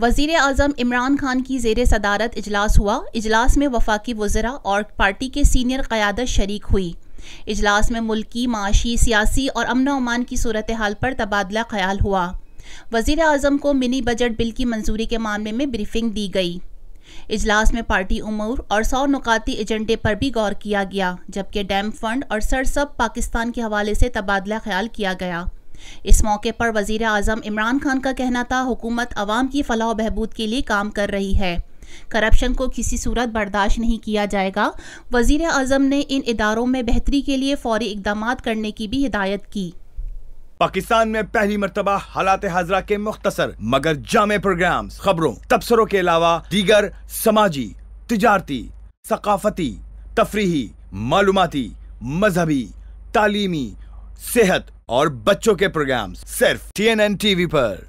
वजीर अजम इमरान खान की जेर सदारत इजलास हुआ इजलास में वफाकी वजरा और पार्टी के सीनियर क़्यादत शरीक हुई इजलास में मुल्की माशी सियासी और अमन अमान की सूरत हाल पर तबादला ख्याल हुआ वजीर अजम को मिनी बजट बिल की मंजूरी के मामले में ब्रीफिंग दी गई इजलास में पार्टी उमूर और सौ नुकाती एजेंडे पर भी गौर किया गया जबकि डैम फंड और सरसब पाकिस्तान के हवाले से तबादला ख्याल किया गया इस मौके पर वजीर अजम इमरान खान का कहना था हुकूमत आवाम की फलाह बहबूद के लिए काम कर रही है करप्शन को किसी सूरत बर्दाश्त नहीं किया जाएगा वजीर अजम ने इन इदारों में बेहतरी के लिए फौरी इकदाम करने की भी हिदायत की पाकिस्तान में पहली मरतबा हालात हाजरा के मुख्तर मगर जामे प्रोग्राम खबरों तबसरों के अलावा दीगर समाजी तजारती सकाफती तफरी मालूमती मजहबी तालीमी सेहत और बच्चों के प्रोग्राम्स सिर्फ टी एन एन टीवी पर